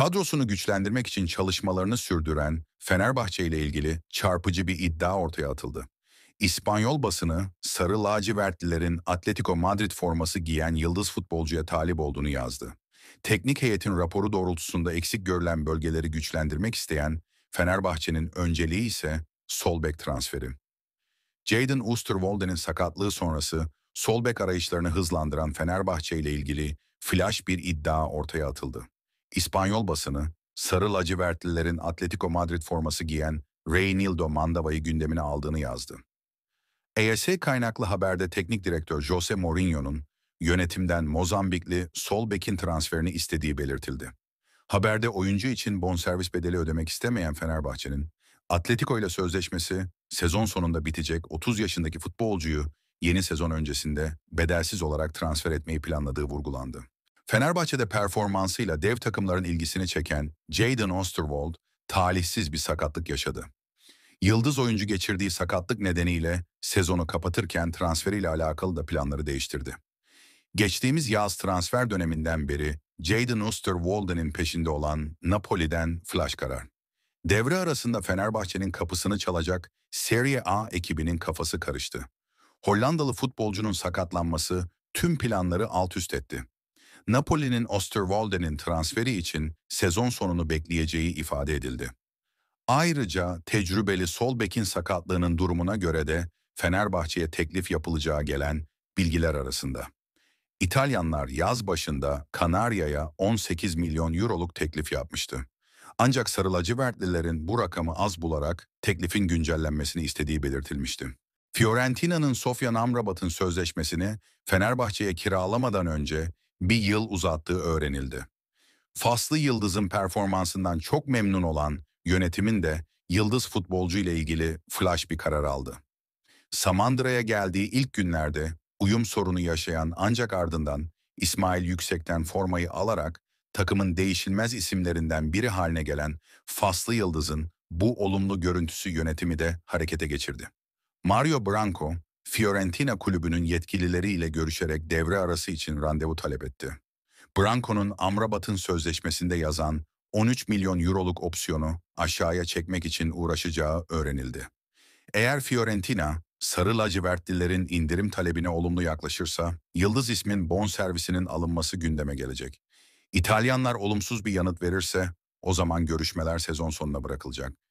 Kadrosunu güçlendirmek için çalışmalarını sürdüren Fenerbahçe ile ilgili çarpıcı bir iddia ortaya atıldı. İspanyol basını sarı lacivertlilerin Atletico Madrid forması giyen yıldız futbolcuya talip olduğunu yazdı. Teknik heyetin raporu doğrultusunda eksik görülen bölgeleri güçlendirmek isteyen Fenerbahçe'nin önceliği ise sol bek transferi. Jaden Oosterwolde'nin sakatlığı sonrası sol bek arayışlarını hızlandıran Fenerbahçe ile ilgili flash bir iddia ortaya atıldı. İspanyol basını, sarı lacivertlilerin Atletico Madrid forması giyen Reynildo Mandava'yı gündemine aldığını yazdı. ES kaynaklı haberde teknik direktör Jose Mourinho'nun yönetimden Mozambikli sol bekin transferini istediği belirtildi. Haberde oyuncu için bonservis bedeli ödemek istemeyen Fenerbahçe'nin Atletico ile sözleşmesi sezon sonunda bitecek 30 yaşındaki futbolcuyu yeni sezon öncesinde bedelsiz olarak transfer etmeyi planladığı vurgulandı. Fenerbahçe'de performansıyla dev takımların ilgisini çeken Jaden Osterwald talihsiz bir sakatlık yaşadı. Yıldız oyuncu geçirdiği sakatlık nedeniyle sezonu kapatırken transferiyle alakalı da planları değiştirdi. Geçtiğimiz yaz transfer döneminden beri Jaden Osterwald'ın peşinde olan Napoli'den flash karar. Devre arasında Fenerbahçe'nin kapısını çalacak Serie A ekibinin kafası karıştı. Hollandalı futbolcunun sakatlanması tüm planları alt üst etti. Napoli'nin Osterwolde'nin transferi için sezon sonunu bekleyeceği ifade edildi. Ayrıca tecrübeli sol bekin sakatlığının durumuna göre de Fenerbahçe'ye teklif yapılacağı gelen bilgiler arasında. İtalyanlar yaz başında Kanarya'ya 18 milyon euroluk teklif yapmıştı. Ancak sarılacı vertlilerin bu rakamı az bularak teklifin güncellenmesini istediği belirtilmişti. Fiorentina'nın Sofyan Amrabat'ın sözleşmesini Fenerbahçe'ye kiralamadan önce bir yıl uzattığı öğrenildi. Faslı Yıldız'ın performansından çok memnun olan yönetimin de Yıldız futbolcu ile ilgili flash bir karar aldı. Samandıra'ya geldiği ilk günlerde uyum sorunu yaşayan ancak ardından İsmail Yüksek'ten formayı alarak takımın değişilmez isimlerinden biri haline gelen Faslı Yıldız'ın bu olumlu görüntüsü yönetimi de harekete geçirdi. Mario Branco, Fiorentina kulübünün yetkilileriyle görüşerek devre arası için randevu talep etti. Branco'nun Amrabat'ın sözleşmesinde yazan 13 milyon euroluk opsiyonu aşağıya çekmek için uğraşacağı öğrenildi. Eğer Fiorentina, Sarı lacivertlilerin indirim talebine olumlu yaklaşırsa, Yıldız ismin bon servisinin alınması gündeme gelecek. İtalyanlar olumsuz bir yanıt verirse, o zaman görüşmeler sezon sonuna bırakılacak.